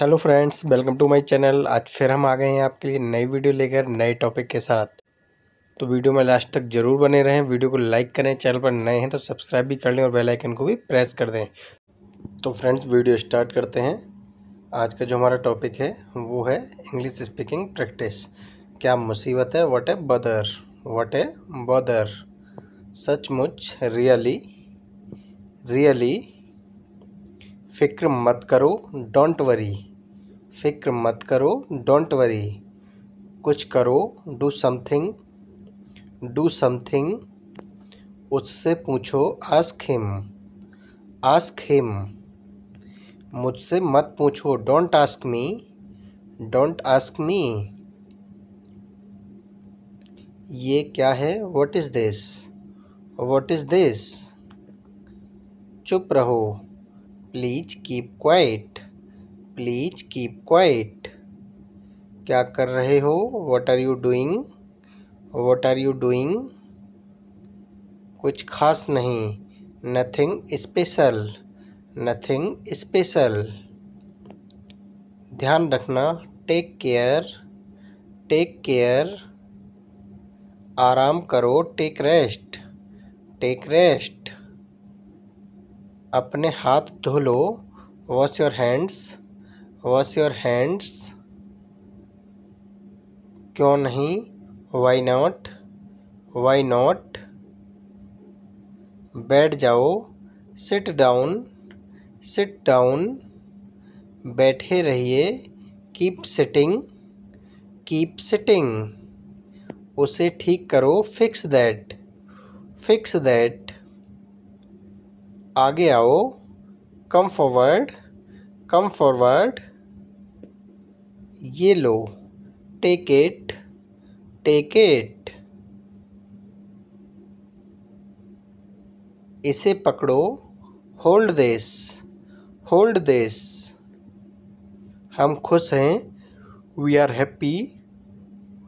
hello friends welcome to my channel आज फिर हम आ गए हैं आपके लिए नई वीडियो लेकर नए टॉपिक के साथ तो वीडियो में लास्ट तक जरूर बने रहें वीडियो को लाइक करें चैनल पर नए हैं तो सब्सक्राइब भी कर लें और बेल आइकन को भी प्रेस कर दें तो फ्रेंड्स वीडियो स्टार्ट करते हैं आज का जो हमारा टॉपिक है वो है इंग्लिश स्पीकिंग प्रैक्टिस क्या मुसीबत है वट ए बदर वट ए बदर सचमुच रियली रियली फ़िक्र मत करो डोंट वरी फ़िक्र मत करो डोंट वरी कुछ करो डू समथिंग डू समथिंग उससे पूछो आस्क हिम आस्क हिम मुझसे मत पूछो don't ask me don't ask me ये क्या है what is this what is this चुप रहो please keep quiet please keep quiet क्या कर रहे हो what are you doing what are you doing कुछ खास नहीं नथिंग स्पेशल नथिंग स्पेशल ध्यान रखना टेक केयर टेक केयर आराम करो टेक रेस्ट टेक रेस्ट अपने हाथ धो लो wash your hands wash your hands क्यों नहीं वाई नॉट वाई नॉट बैठ जाओ सिट डाउन सिट डाउन बैठे रहिए कीप सिटिंग कीप सिटिंग उसे ठीक करो फिक्स दैट फिक्स दैट आगे आओ कम फॉरवर्ड कम फॉरवर्ड ये लो टेक इट टेक इट इसे पकड़ो होल्ड दिस होल्ड दिस हम खुश हैं we are happy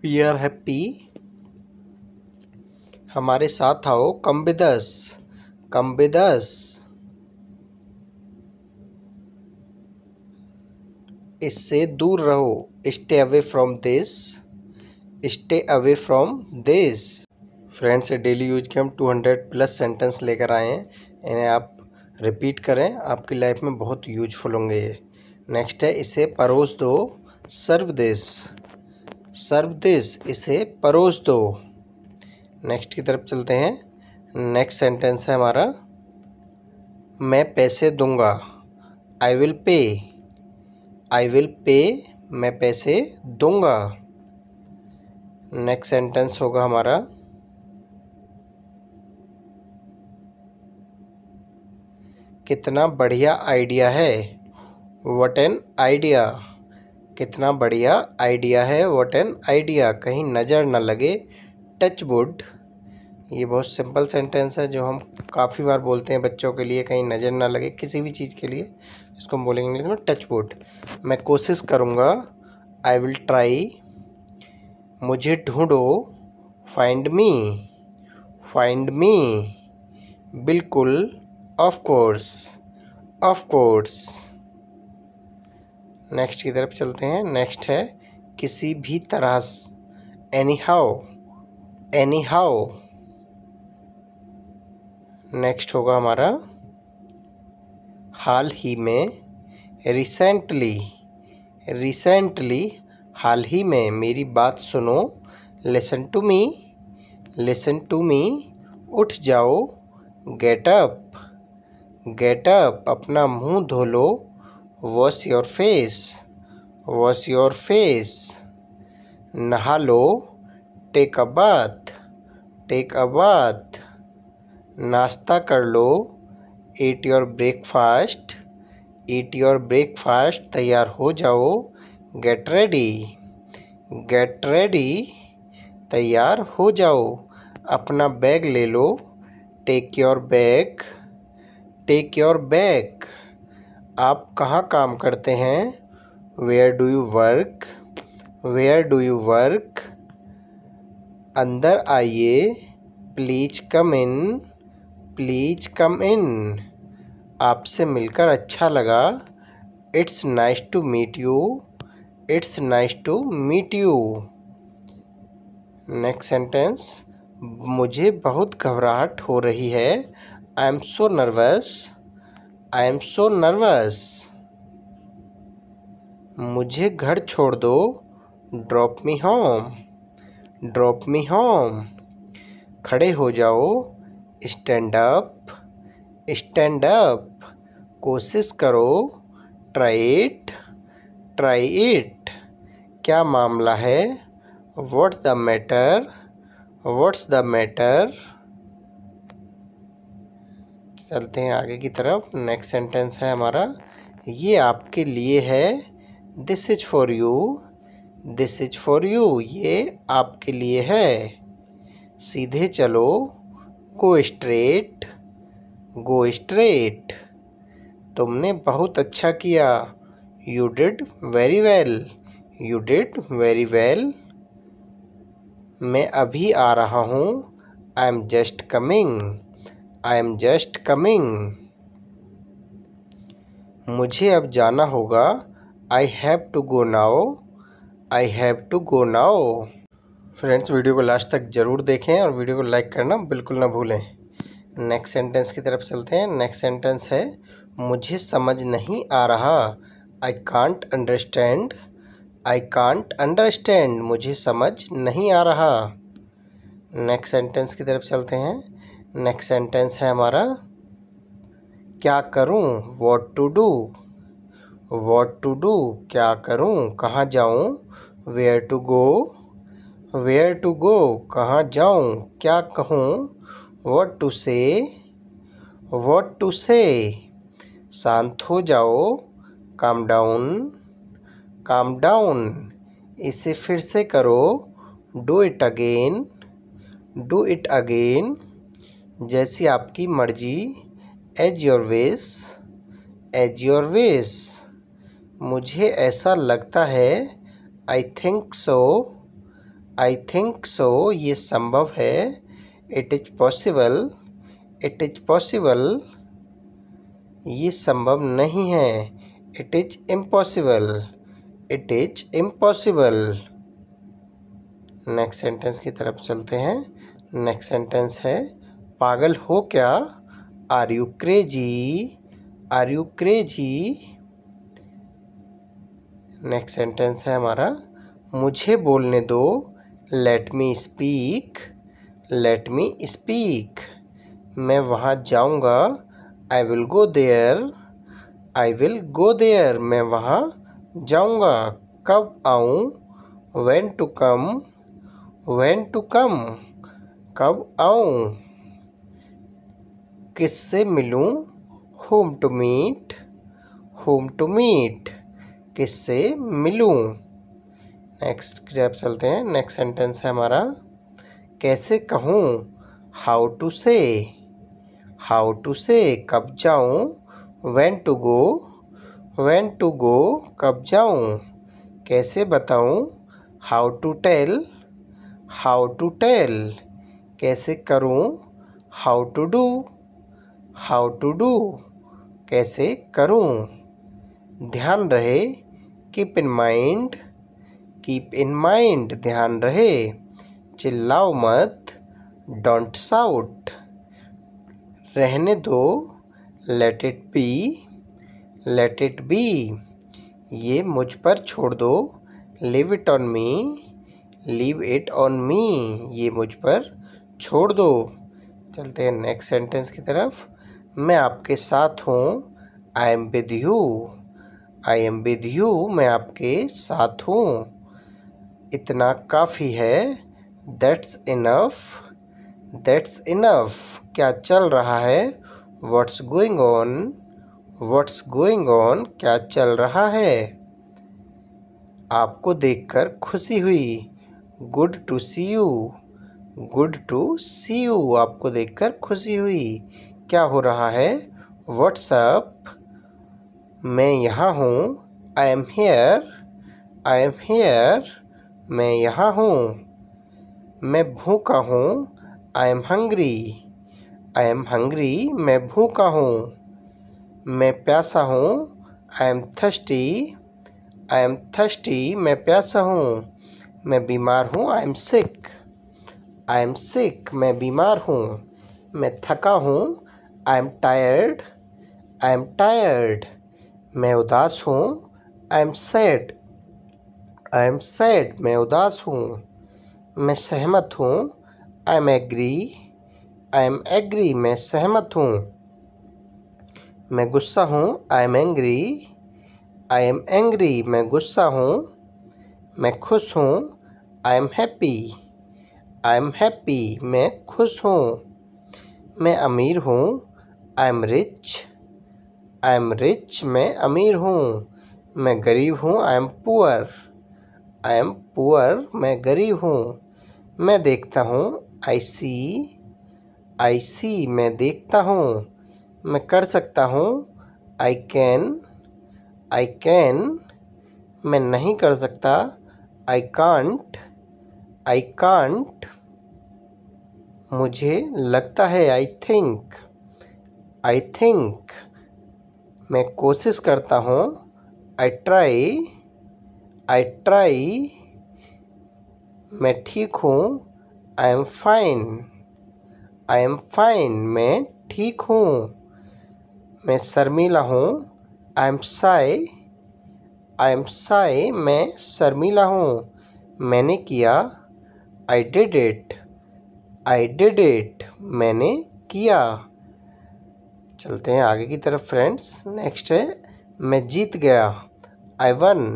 we are happy हमारे साथ आओ कम बिदस कम बिदस इससे दूर रहो stay away from this stay away from this friends daily use के हम 200 प्लस सेंटेंस लेकर आए हैं इन्हें आप रिपीट करें आपकी लाइफ में बहुत यूजफुल होंगे ये नेक्स्ट है इसे परोस दो सर्व दिस सर्व दिस इसे परोस दो नेक्स्ट की तरफ चलते हैं नेक्स्ट सेंटेंस है हमारा मैं पैसे दूंगा I will pay I will pay मैं पैसे दूंगा नेक्स्ट सेंटेंस होगा हमारा कितना बढ़िया आइडिया है वट एन आइडिया कितना बढ़िया आइडिया है वट एन आइडिया कहीं नज़र न लगे टच वुड ये बहुत सिंपल सेंटेंस है जो हम काफ़ी बार बोलते हैं बच्चों के लिए कहीं नज़र ना लगे किसी भी चीज़ के लिए इसको हम बोलेंगे इंग्लिश में टच बोर्ड मैं कोशिश करूँगा आई विल ट्राई मुझे ढूंढो फाइंड मी फाइंड मी बिल्कुल of course of course next की तरफ चलते हैं नेक्स्ट है किसी भी तरह anyhow anyhow next होगा हमारा हाल ही में रिसेंटली रिसेंटली हाल ही में मेरी बात सुनो listen to me listen to me उठ जाओ गेटअप गेटअप अपना मुंह धो लो wash your face wash your face नहा लो take a bath take a bath नाश्ता कर लो eat your breakfast eat your breakfast तैयार हो जाओ गेट रेडी गेट रेडी तैयार हो जाओ अपना बैग ले लो take your bag take your bag आप कहाँ काम करते हैं where do you work where do you work अंदर आइए प्लीज कम इन प्लीज़ कम इन आपसे मिलकर अच्छा लगा it's nice to meet you it's nice to meet you next sentence मुझे बहुत घबराहट हो रही है I am so nervous I am so nervous मुझे घर छोड़ दो drop me home drop me home खड़े हो जाओ स्टैंड अप स्टैंड अप कोशिश करो ट्राई इट ट्राई इट क्या मामला है what's the matter what's the matter चलते हैं आगे की तरफ नेक्स्ट सेंटेंस है हमारा ये आपके लिए है this is for you this is for you ये आपके लिए है सीधे चलो को स्ट्रेट गो स्ट्रेट तुमने बहुत अच्छा किया you did very well you did very well मैं अभी आ रहा हूँ I am just coming I am just coming मुझे अब जाना होगा आई हैव टू गो नाओ आई हैव टू गो नाओ फ्रेंड्स वीडियो को लास्ट तक ज़रूर देखें और वीडियो को लाइक करना बिल्कुल ना भूलें नेक्स्ट सेंटेंस की तरफ चलते हैं नेक्स्ट सेंटेंस है मुझे समझ नहीं आ रहा I can't understand I can't understand मुझे समझ नहीं आ रहा नेक्स्ट सेंटेंस की तरफ चलते हैं नेक्स्ट सेंटेंस है हमारा क्या करूं what to do what to do क्या करूं कहाँ जाऊं where to go where to go कहाँ जाऊँ क्या कहूँ what to say what to say शांत हो जाओ काम डाउन काम डाउन इसे फिर से करो do it again do it again जैसी आपकी मर्जी as your wish as your wish मुझे ऐसा लगता है I think so I think so ये संभव है it is possible it is possible ये संभव नहीं है it is impossible it is impossible next sentence की तरफ चलते हैं नेक्स्ट सेंटेंस है पागल हो क्या are you crazy are you crazy next sentence है हमारा मुझे बोलने दो let me speak let me speak मैं वहाँ जाऊँगा I will go there I will go there मैं वहाँ जाऊँगा कब आऊँ when to come when to come कब आऊँ किससे मिलूँ whom to meet whom to meet किससे मिलूँ नेक्स्ट की चलते हैं नेक्स्ट सेंटेंस है हमारा कैसे कहूँ how to say how to say कब जाऊँ when to go when to go कब जाऊँ कैसे बताऊँ how to tell how to tell कैसे करूँ how to do how to do कैसे करूँ ध्यान रहे keep in mind keep in mind ध्यान रहे चिल्लाओ मत डोंट साउट रहने दो let it be let it be ये मुझ पर छोड़ दो leave it on me leave it on me ये मुझ पर छोड़ दो चलते हैं नेक्स्ट सेंटेंस की तरफ मैं आपके साथ हूँ I am with you I am with you मैं आपके साथ हूँ इतना काफ़ी है दैट्स इनफ दैट्स इनफ क्या चल रहा है what's going on what's going on क्या चल रहा है आपको देखकर खुशी हुई good to see you good to see you आपको देखकर खुशी हुई क्या हो रहा है व्हाट्सअप मैं यहाँ हूँ I am here I am here मैं यहाँ हूँ मैं भूखा हूँ I am hungry I am hungry मैं भूखा हूँ मैं प्यासा हूँ I am thirsty I am thirsty मैं प्यासा हूँ मैं बीमार हूँ I am sick I am sick मैं बीमार हूँ मैं थका हूँ I am tired I am tired मैं उदास हूँ I am sad I am sad मैं उदास हूँ मैं सहमत हूँ I am agree I am agree मैं सहमत हूँ मैं गुस्सा हूँ I am angry I am angry मैं गुस्सा हूँ मैं खुश हूँ I am happy I am happy मैं खुश हूँ मैं अमीर हूँ I am rich I am rich मैं अमीर हूँ मैं गरीब हूँ I am poor I am poor मैं गरीब हूँ मैं देखता हूँ आई सी आई सी मैं देखता हूँ मैं कर सकता हूँ आई कैन आई कैन मैं नहीं कर सकता आई कांट आई कांट मुझे लगता है आई थिंक आई थिंक मैं कोशिश करता हूँ आई ट्राई आई ट्राई मैं ठीक हूँ I am fine I am fine मैं ठीक हूँ मैं शर्मिला हूँ I am shy I am shy मैं शर्मिला हूँ मैंने किया I did it I did it मैंने किया चलते हैं आगे की तरफ फ्रेंड्स नेक्स्ट है मैं जीत गया आई वन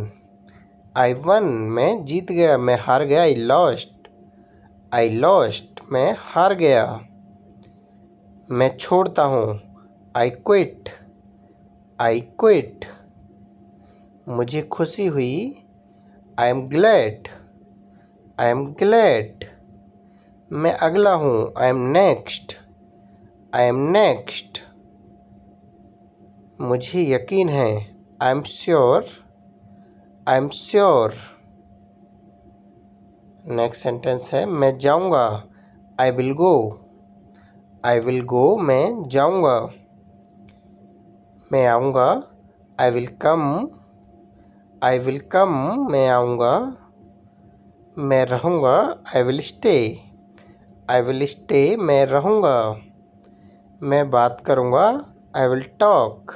आई वन मैं जीत गया मैं हार गया आई लॉस्ट आई लॉस्ट मैं हार गया मैं छोड़ता हूँ आई क्विट आई क्विट मुझे खुशी हुई I am glad I am glad मैं अगला हूँ I am next I am next मुझे यकीन है I am sure I am sure next sentence है मैं जाऊंगा आई विल गो आई विल गो मैं जाऊंगा मैं आऊँगा I will come I will come मैं आऊँगा मैं रहूँगा I will stay I will stay मैं रहूँगा मैं बात करूँगा I will talk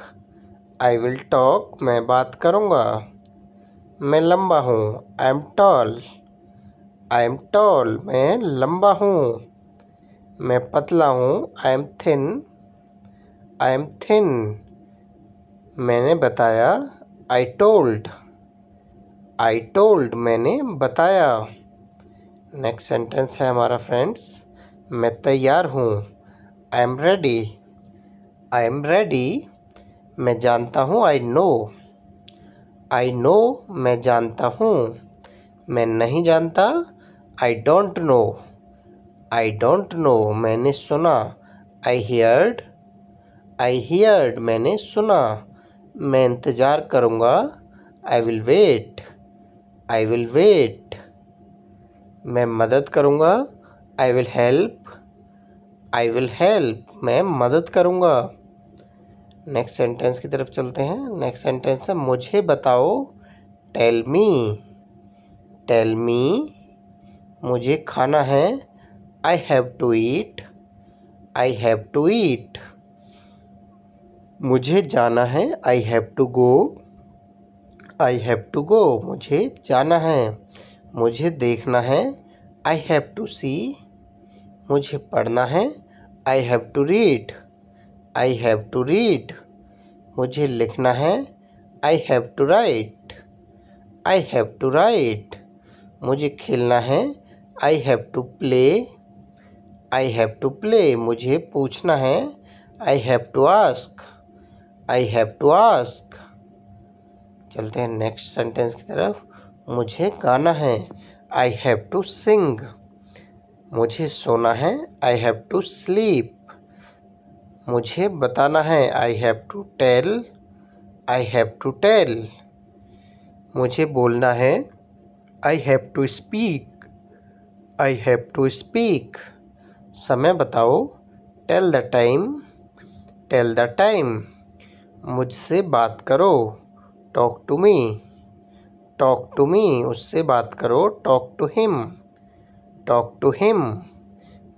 I will talk मैं बात करूँगा मैं लंबा हूँ I am tall I am tall मैं लंबा हूँ मैं पतला हूँ I am thin I am thin मैंने बताया आई टोल्ड आई टोल्ड मैंने बताया नेक्स्ट सेंटेंस है हमारा फ्रेंड्स मैं तैयार हूँ I am ready I am ready मैं जानता हूँ आई नो आई नो मैं जानता हूँ मैं नहीं जानता I don't know I don't know मैंने सुना आई हेयर्ड आई हेयर्ड मैंने सुना मैं इंतज़ार करूँगा I will wait I will wait मैं मदद करूँगा I will help I will help मैं मदद करूँगा नेक्स्ट सेंटेंस की तरफ चलते हैं नेक्स्ट सेंटेंस है मुझे बताओ टेल मी टेल मी मुझे खाना है I have to eat I have to eat मुझे जाना है I have to go I have to go मुझे जाना है मुझे देखना है आई हैव टू सी मुझे पढ़ना है I have to read I have to read मुझे लिखना है I have to write I have to write मुझे खेलना है I have to play I have to play मुझे पूछना है I have to ask I have to ask चलते हैं नेक्स्ट सेंटेंस की तरफ मुझे गाना है आई हैव टू सिंग मुझे सोना है आई हैव टू स्लीप मुझे बताना है I have to tell I have to tell मुझे बोलना है I have to speak I have to speak समय बताओ tell the time tell the time मुझसे बात करो talk to me talk to me उससे बात करो talk to him talk to him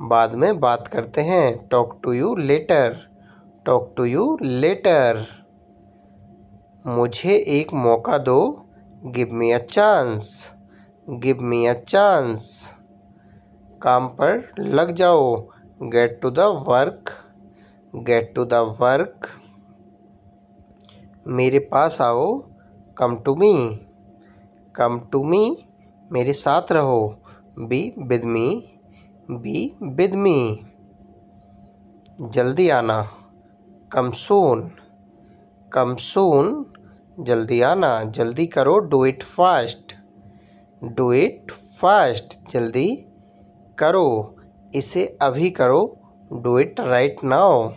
बाद में बात करते हैं talk to you later talk to you later मुझे एक मौका दो give me a chance give me a chance काम पर लग जाओ get to the work get to the work मेरे पास आओ come to me come to me मेरे साथ रहो be with me be with me जल्दी आना कमसून कमसून जल्दी आना जल्दी करो do it fast do it fast जल्दी करो इसे अभी करो do it right now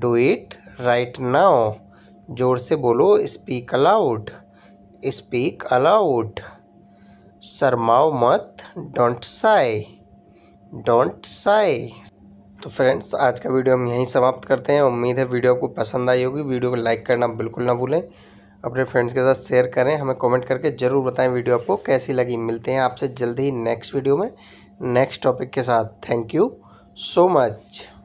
do it right now जोर से बोलो स्पीक अलाउड स्पीक अलाउड शर्माओ मत डोंट साई डोंट साई तो फ्रेंड्स आज का वीडियो हम यहीं समाप्त करते हैं उम्मीद है वीडियो आपको पसंद आई होगी वीडियो को लाइक करना बिल्कुल ना भूलें अपने फ्रेंड्स के साथ शेयर करें हमें कमेंट करके ज़रूर बताएं वीडियो आपको कैसी लगी मिलते हैं आपसे जल्दी ही नेक्स्ट वीडियो में नेक्स्ट टॉपिक के साथ थैंक यू सो मच